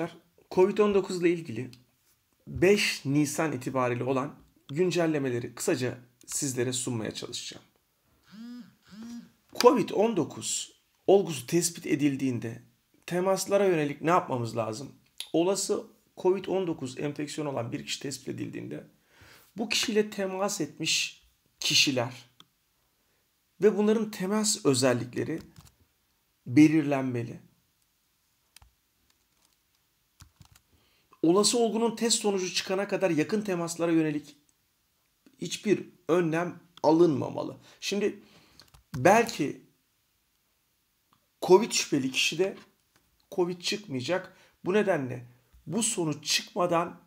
arkadaşlar Covid-19 ile ilgili 5 Nisan itibariyle olan güncellemeleri kısaca sizlere sunmaya çalışacağım. Covid-19 olgusu tespit edildiğinde temaslara yönelik ne yapmamız lazım? Olası Covid-19 enfeksiyon olan bir kişi tespit edildiğinde bu kişiyle temas etmiş kişiler ve bunların temas özellikleri belirlenmeli. olası olgunun test sonucu çıkana kadar yakın temaslara yönelik hiçbir önlem alınmamalı. Şimdi belki Covid şüpheli kişi de Covid çıkmayacak. Bu nedenle bu sonuç çıkmadan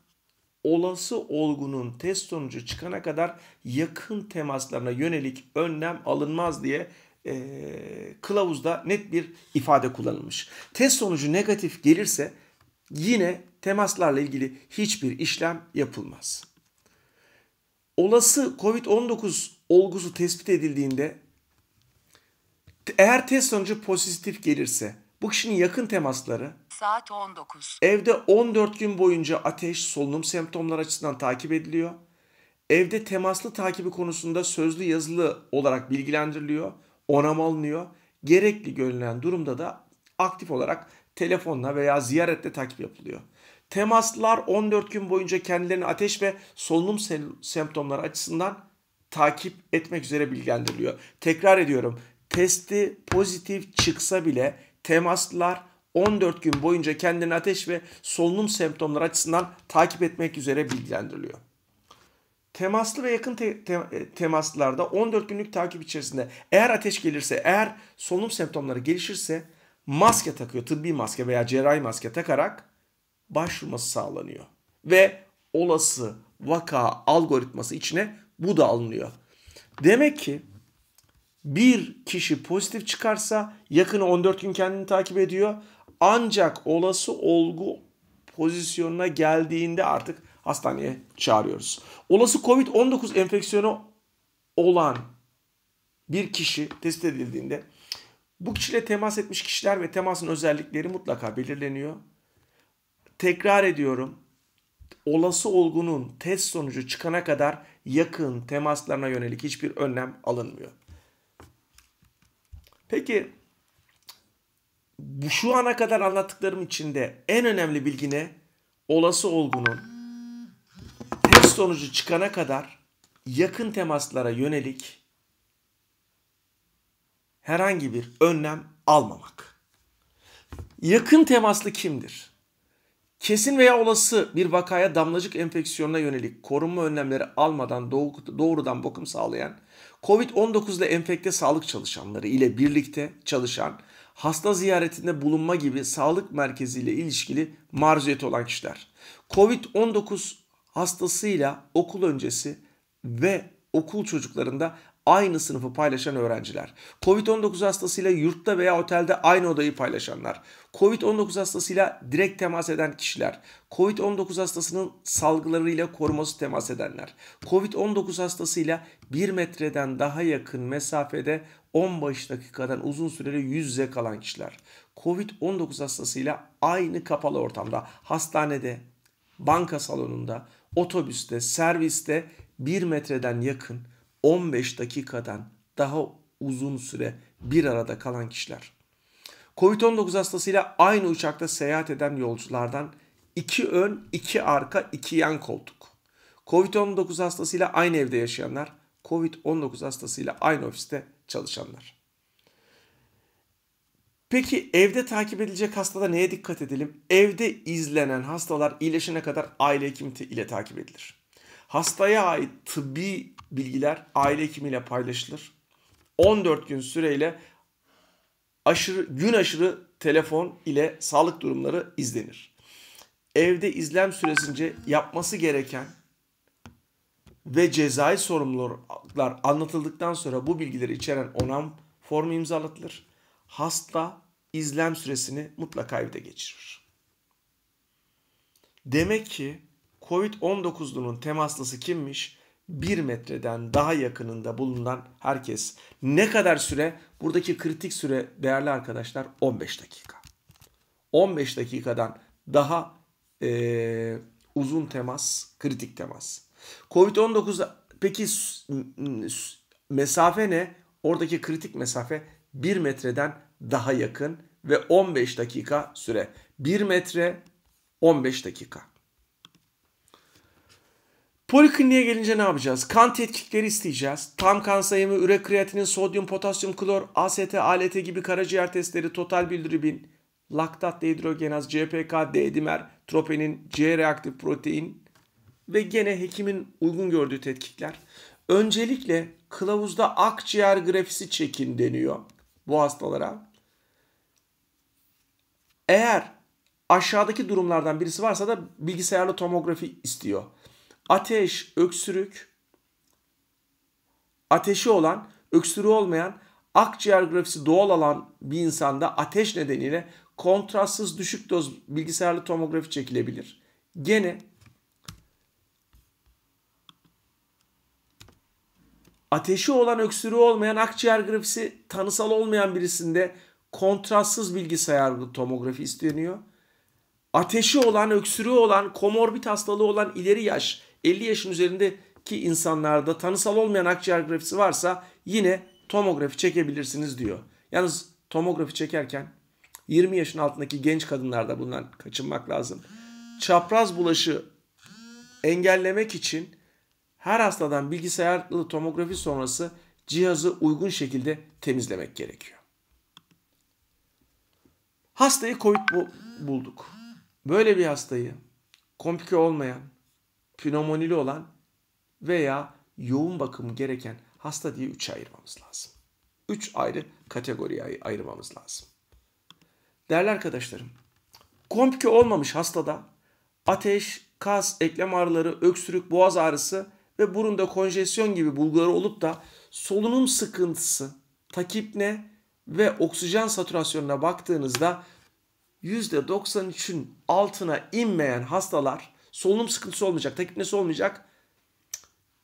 olası olgunun test sonucu çıkana kadar yakın temaslarına yönelik önlem alınmaz diye e, kılavuzda net bir ifade kullanılmış. Test sonucu negatif gelirse yine temaslarla ilgili hiçbir işlem yapılmaz. Olası COVID-19 olgusu tespit edildiğinde eğer test sonucu pozitif gelirse bu kişinin yakın temasları saat 19. Evde 14 gün boyunca ateş, solunum semptomları açısından takip ediliyor. Evde temaslı takibi konusunda sözlü yazılı olarak bilgilendiriliyor, onam alınıyor. Gerekli görülen durumda da aktif olarak telefonla veya ziyaretle takip yapılıyor. Temaslar 14 gün boyunca kendilerini ateş ve solunum semptomları açısından takip etmek üzere bilgilendiriliyor. Tekrar ediyorum. Testi pozitif çıksa bile temaslılar 14 gün boyunca kendini ateş ve solunum semptomları açısından takip etmek üzere bilgilendiriliyor. Temaslı ve yakın te- te- e, temaslarda 14 günlük takip içerisinde eğer ateş gelirse, eğer solunum semptomları gelişirse maske takıyor. Tıbbi maske veya cerrahi maske takarak başvurması sağlanıyor. Ve olası vaka algoritması içine bu da alınıyor. Demek ki bir kişi pozitif çıkarsa yakını 14 gün kendini takip ediyor. Ancak olası olgu pozisyonuna geldiğinde artık hastaneye çağırıyoruz. Olası COVID-19 enfeksiyonu olan bir kişi test edildiğinde bu kişiyle temas etmiş kişiler ve temasın özellikleri mutlaka belirleniyor. Tekrar ediyorum. Olası olgunun test sonucu çıkana kadar yakın temaslarına yönelik hiçbir önlem alınmıyor. Peki bu şu ana kadar anlattıklarım içinde en önemli bilgi ne? Olası olgunun test sonucu çıkana kadar yakın temaslara yönelik herhangi bir önlem almamak. Yakın temaslı kimdir? Kesin veya olası bir vakaya damlacık enfeksiyonuna yönelik korunma önlemleri almadan doğrudan bakım sağlayan, COVID-19 ile enfekte sağlık çalışanları ile birlikte çalışan, hasta ziyaretinde bulunma gibi sağlık merkeziyle ilişkili maruziyeti olan kişiler. COVID-19 hastasıyla okul öncesi ve okul çocuklarında aynı sınıfı paylaşan öğrenciler, COVID-19 hastasıyla yurtta veya otelde aynı odayı paylaşanlar, COVID-19 hastasıyla direkt temas eden kişiler, COVID-19 hastasının salgılarıyla koruması temas edenler, COVID-19 hastasıyla 1 metreden daha yakın mesafede 15 dakikadan uzun süreli yüz yüze kalan kişiler, COVID-19 hastasıyla aynı kapalı ortamda, hastanede, banka salonunda, otobüste, serviste 1 metreden yakın 15 dakikadan daha uzun süre bir arada kalan kişiler. Covid-19 hastasıyla aynı uçakta seyahat eden yolculardan 2 ön, 2 arka, 2 yan koltuk. Covid-19 hastasıyla aynı evde yaşayanlar, Covid-19 hastasıyla aynı ofiste çalışanlar. Peki evde takip edilecek hastada neye dikkat edelim? Evde izlenen hastalar iyileşene kadar aile hekimi ile takip edilir. Hastaya ait tıbbi bilgiler aile hekimiyle paylaşılır. 14 gün süreyle aşırı gün aşırı telefon ile sağlık durumları izlenir. Evde izlem süresince yapması gereken ve cezai sorumluluklar anlatıldıktan sonra bu bilgileri içeren onam formu imzalatılır. Hasta izlem süresini mutlaka evde geçirir. Demek ki Covid-19'lunun temaslısı kimmiş? 1 metreden daha yakınında bulunan herkes. Ne kadar süre? Buradaki kritik süre değerli arkadaşlar 15 dakika. 15 dakikadan daha e, uzun temas, kritik temas. Covid-19'da peki mesafe ne? Oradaki kritik mesafe 1 metreden daha yakın ve 15 dakika süre. 1 metre 15 dakika. Polikliniğe gelince ne yapacağız? Kan tetkikleri isteyeceğiz. Tam kan sayımı, üre kreatinin, sodyum, potasyum, klor, AST, ALT gibi karaciğer testleri, total bildiribin, laktat dehidrogenaz, CPK, D-dimer, tropenin, C reaktif protein ve gene hekimin uygun gördüğü tetkikler. Öncelikle kılavuzda akciğer grafisi çekin deniyor bu hastalara. Eğer aşağıdaki durumlardan birisi varsa da bilgisayarlı tomografi istiyor ateş, öksürük, ateşi olan, öksürüğü olmayan, akciğer grafisi doğal alan bir insanda ateş nedeniyle kontrastsız düşük doz bilgisayarlı tomografi çekilebilir. Gene ateşi olan öksürüğü olmayan akciğer grafisi tanısal olmayan birisinde kontrastsız bilgisayarlı tomografi isteniyor. Ateşi olan, öksürüğü olan, komorbit hastalığı olan ileri yaş 50 yaşın üzerindeki insanlarda tanısal olmayan akciğer grafisi varsa yine tomografi çekebilirsiniz diyor. Yalnız tomografi çekerken 20 yaşın altındaki genç kadınlarda bundan kaçınmak lazım. Çapraz bulaşı engellemek için her hastadan bilgisayarlı tomografi sonrası cihazı uygun şekilde temizlemek gerekiyor. Hastayı COVID bu bulduk. Böyle bir hastayı komplike olmayan pneumonili olan veya yoğun bakım gereken hasta diye üç ayırmamız lazım. Üç ayrı kategoriye ayırmamız lazım. Değerli arkadaşlarım, kompke olmamış hastada ateş, kas, eklem ağrıları, öksürük, boğaz ağrısı ve burunda konjesyon gibi bulguları olup da solunum sıkıntısı, takipne ve oksijen satürasyonuna baktığınızda %93'ün altına inmeyen hastalar Solunum sıkıntısı olmayacak. Takipnesi olmayacak.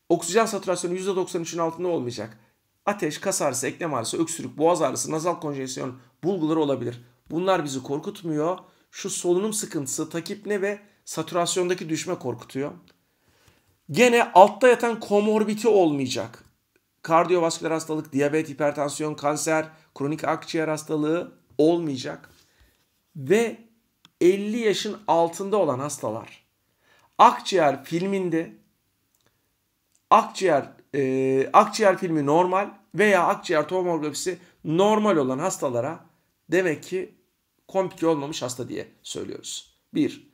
Oksijen satürasyonu %93'ün altında olmayacak. Ateş, kas ağrısı, eklem ağrısı, öksürük, boğaz ağrısı, nazal konjesyon bulguları olabilir. Bunlar bizi korkutmuyor. Şu solunum sıkıntısı, takipne ve satürasyondaki düşme korkutuyor. Gene altta yatan komorbiti olmayacak. Kardiyovasküler hastalık, diyabet, hipertansiyon, kanser, kronik akciğer hastalığı olmayacak. Ve 50 yaşın altında olan hastalar Akciğer filminde akciğer e, akciğer filmi normal veya akciğer tomografisi normal olan hastalara demek ki komplike olmamış hasta diye söylüyoruz. 1.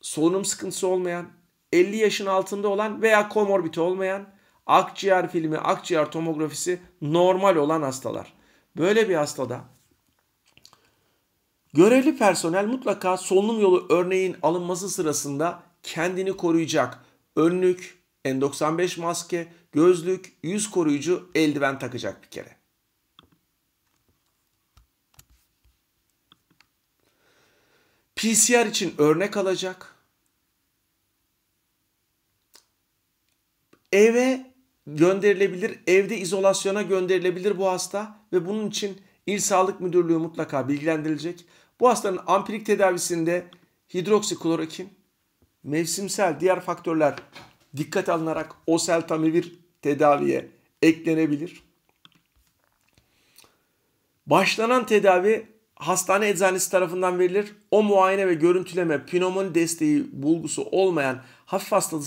Solunum sıkıntısı olmayan, 50 yaşın altında olan veya komorbiti olmayan, akciğer filmi, akciğer tomografisi normal olan hastalar. Böyle bir hastada Görevli personel mutlaka solunum yolu örneğin alınması sırasında kendini koruyacak önlük, N95 maske, gözlük, yüz koruyucu, eldiven takacak bir kere. PCR için örnek alacak. Eve gönderilebilir, evde izolasyona gönderilebilir bu hasta ve bunun için İl Sağlık Müdürlüğü mutlaka bilgilendirilecek. Bu hastanın ampirik tedavisinde hidroksiklorokin, mevsimsel diğer faktörler dikkat alınarak oseltamivir tedaviye eklenebilir. Başlanan tedavi hastane eczanesi tarafından verilir. O muayene ve görüntüleme pnömoni desteği bulgusu olmayan hafif hastalık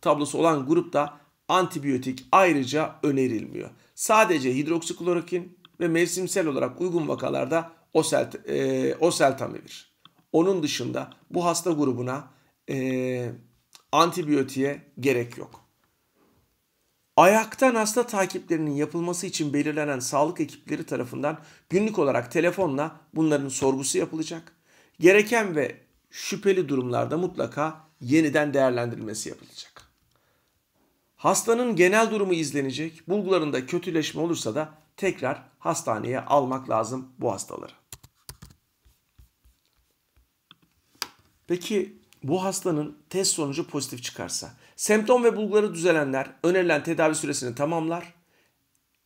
tablosu olan grupta antibiyotik ayrıca önerilmiyor. Sadece hidroksiklorokin, ve mevsimsel olarak uygun vakalarda osel, e, oseltamivir. Onun dışında bu hasta grubuna e, antibiyotiğe gerek yok. Ayaktan hasta takiplerinin yapılması için belirlenen sağlık ekipleri tarafından günlük olarak telefonla bunların sorgusu yapılacak. Gereken ve şüpheli durumlarda mutlaka yeniden değerlendirilmesi yapılacak. Hastanın genel durumu izlenecek. Bulgularında kötüleşme olursa da tekrar hastaneye almak lazım bu hastaları. Peki bu hastanın test sonucu pozitif çıkarsa semptom ve bulguları düzelenler önerilen tedavi süresini tamamlar.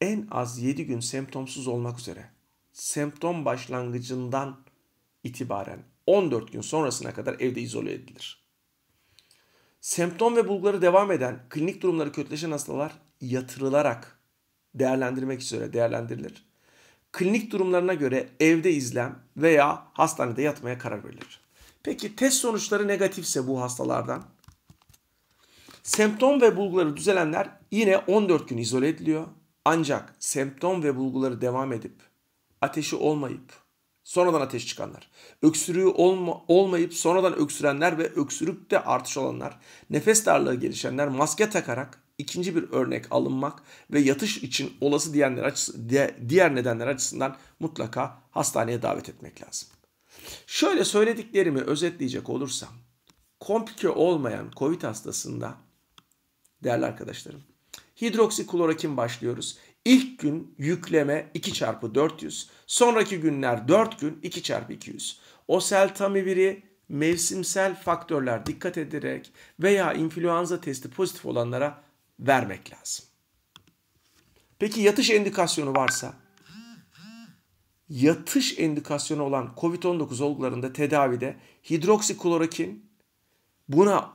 En az 7 gün semptomsuz olmak üzere semptom başlangıcından itibaren 14 gün sonrasına kadar evde izole edilir. Semptom ve bulguları devam eden, klinik durumları kötüleşen hastalar yatırılarak değerlendirmek üzere değerlendirilir. Klinik durumlarına göre evde izlem veya hastanede yatmaya karar verilir. Peki test sonuçları negatifse bu hastalardan Semptom ve bulguları düzelenler yine 14 gün izole ediliyor. Ancak semptom ve bulguları devam edip ateşi olmayıp Sonradan ateş çıkanlar. Öksürüğü olma, olmayıp sonradan öksürenler ve öksürükte artış olanlar. Nefes darlığı gelişenler maske takarak ikinci bir örnek alınmak ve yatış için olası diyenler açısı, diğer nedenler açısından mutlaka hastaneye davet etmek lazım. Şöyle söylediklerimi özetleyecek olursam, komplike olmayan COVID hastasında değerli arkadaşlarım, hidroksiklorokin başlıyoruz. İlk gün yükleme 2 çarpı 400. Sonraki günler 4 gün 2 çarpı 200. Osel tamivir'i mevsimsel faktörler dikkat ederek veya influenza testi pozitif olanlara vermek lazım. Peki yatış endikasyonu varsa? Yatış endikasyonu olan COVID-19 olgularında tedavide hidroksiklorokin buna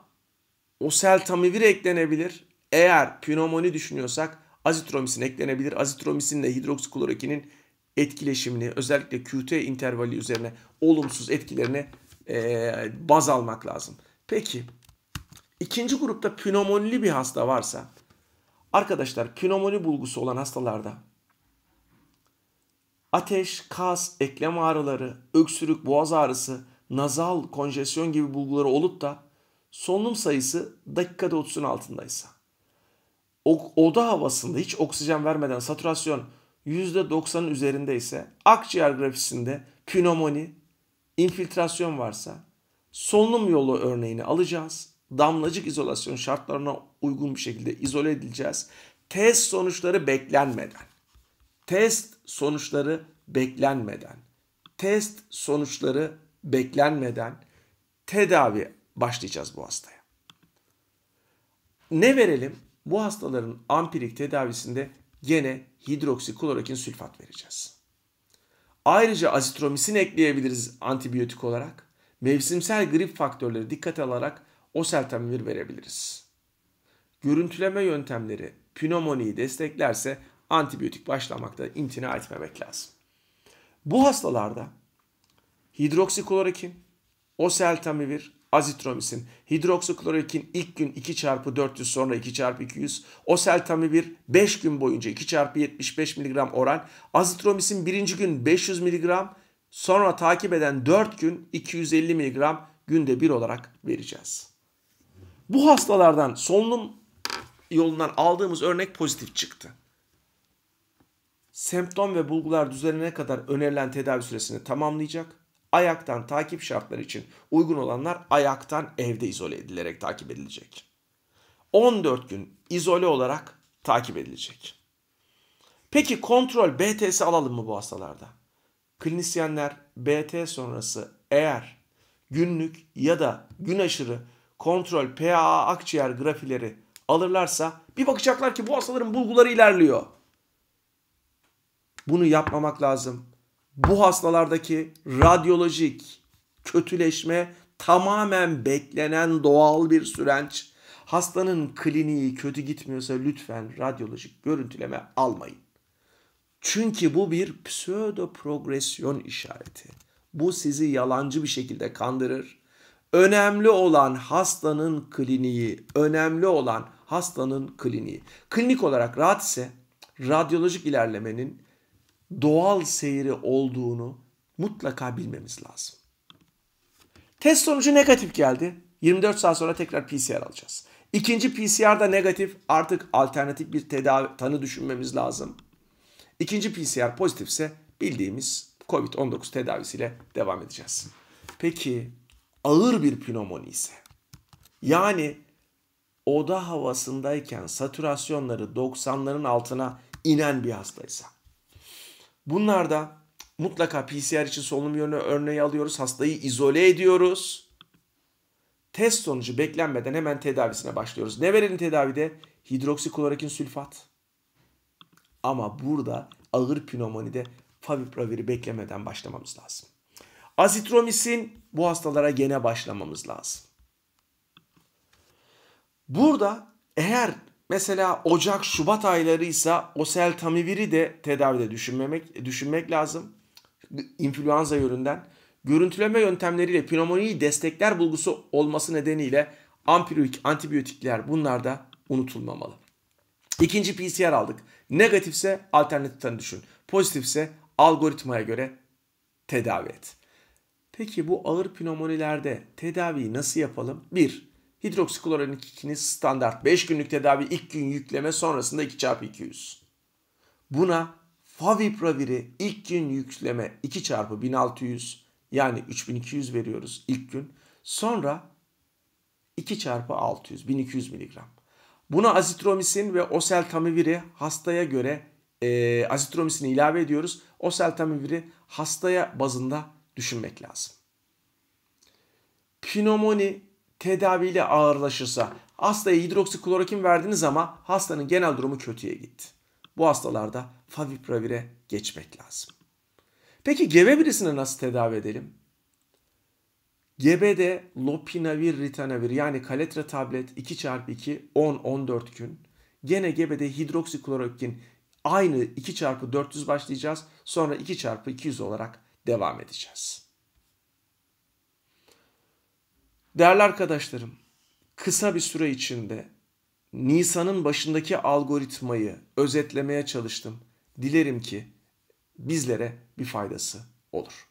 oseltamivir eklenebilir. Eğer pnömoni düşünüyorsak azitromisin eklenebilir. Azitromisinle hidroksiklorokinin etkileşimini özellikle QT intervali üzerine olumsuz etkilerini e, baz almak lazım. Peki ikinci grupta pnömonili bir hasta varsa arkadaşlar pnömoni bulgusu olan hastalarda ateş, kas, eklem ağrıları, öksürük, boğaz ağrısı, nazal konjesyon gibi bulguları olup da solunum sayısı dakikada 30'un altındaysa o, oda havasında hiç oksijen vermeden saturasyon %90'ın üzerinde ise akciğer grafisinde pnömoni, infiltrasyon varsa solunum yolu örneğini alacağız. Damlacık izolasyon şartlarına uygun bir şekilde izole edileceğiz. Test sonuçları beklenmeden. Test sonuçları beklenmeden. Test sonuçları beklenmeden tedavi başlayacağız bu hastaya. Ne verelim? Bu hastaların ampirik tedavisinde gene hidroksiklorokin sülfat vereceğiz. Ayrıca azitromisin ekleyebiliriz antibiyotik olarak. Mevsimsel grip faktörleri dikkate alarak oseltamivir verebiliriz. Görüntüleme yöntemleri pnömoniyi desteklerse antibiyotik başlamakta imtina etmemek lazım. Bu hastalarda hidroksiklorokin, oseltamivir azitromisin, hidroksiklorokin ilk gün 2 çarpı 400 sonra 2 çarpı 200, oseltamivir 5 gün boyunca 2 çarpı 75 mg oral, azitromisin birinci gün 500 mg, sonra takip eden 4 gün 250 mg günde 1 olarak vereceğiz. Bu hastalardan solunum yolundan aldığımız örnek pozitif çıktı. Semptom ve bulgular düzelene kadar önerilen tedavi süresini tamamlayacak Ayaktan takip şartları için uygun olanlar ayaktan evde izole edilerek takip edilecek. 14 gün izole olarak takip edilecek. Peki kontrol BTS alalım mı bu hastalarda? Klinisyenler BT sonrası eğer günlük ya da gün aşırı kontrol PAA akciğer grafileri alırlarsa bir bakacaklar ki bu hastaların bulguları ilerliyor. Bunu yapmamak lazım bu hastalardaki radyolojik kötüleşme tamamen beklenen doğal bir süreç. Hastanın kliniği kötü gitmiyorsa lütfen radyolojik görüntüleme almayın. Çünkü bu bir pseudo progresyon işareti. Bu sizi yalancı bir şekilde kandırır. Önemli olan hastanın kliniği, önemli olan hastanın kliniği. Klinik olarak rahat ise radyolojik ilerlemenin doğal seyri olduğunu mutlaka bilmemiz lazım. Test sonucu negatif geldi. 24 saat sonra tekrar PCR alacağız. İkinci PCR da negatif. Artık alternatif bir tedavi tanı düşünmemiz lazım. İkinci PCR pozitifse bildiğimiz COVID-19 tedavisiyle devam edeceğiz. Peki ağır bir pnömoni ise yani oda havasındayken satürasyonları 90'ların altına inen bir hastaysa Bunlarda mutlaka PCR için solunum yönü örneği alıyoruz. Hastayı izole ediyoruz. Test sonucu beklenmeden hemen tedavisine başlıyoruz. Ne verelim tedavide? Hidroksiklorokin sülfat. Ama burada ağır pnömonide favipraviri beklemeden başlamamız lazım. Azitromisin bu hastalara gene başlamamız lazım. Burada eğer Mesela Ocak, Şubat ayları ise oseltamiviri de tedavide düşünmemek, düşünmek lazım. İnfluenza yönünden. Görüntüleme yöntemleriyle Pneumoniyi destekler bulgusu olması nedeniyle ampirik antibiyotikler bunlar da unutulmamalı. İkinci PCR aldık. Negatifse alternatiften düşün. Pozitifse algoritmaya göre tedavi et. Peki bu ağır Pneumonilerde tedaviyi nasıl yapalım? 1. Hidroksikloronik 2'nin standart 5 günlük tedavi ilk gün yükleme sonrasında 2 çarpı 200. Buna favipraviri ilk gün yükleme 2 çarpı 1600 yani 3200 veriyoruz ilk gün. Sonra 2 çarpı 600 1200 miligram. Buna azitromisin ve oseltamiviri hastaya göre e, azitromisini ilave ediyoruz. Oseltamiviri hastaya bazında düşünmek lazım. Pnömoni tedaviyle ağırlaşırsa hastaya hidroksiklorokin verdiniz ama hastanın genel durumu kötüye gitti. Bu hastalarda favipravire geçmek lazım. Peki gebe birisine nasıl tedavi edelim? Gebede lopinavir ritonavir yani kaletre tablet 2x2 10-14 gün. Gene gebede hidroksiklorokin aynı 2x400 başlayacağız. Sonra 2x200 olarak devam edeceğiz. Değerli arkadaşlarım, kısa bir süre içinde Nisan'ın başındaki algoritmayı özetlemeye çalıştım. Dilerim ki bizlere bir faydası olur.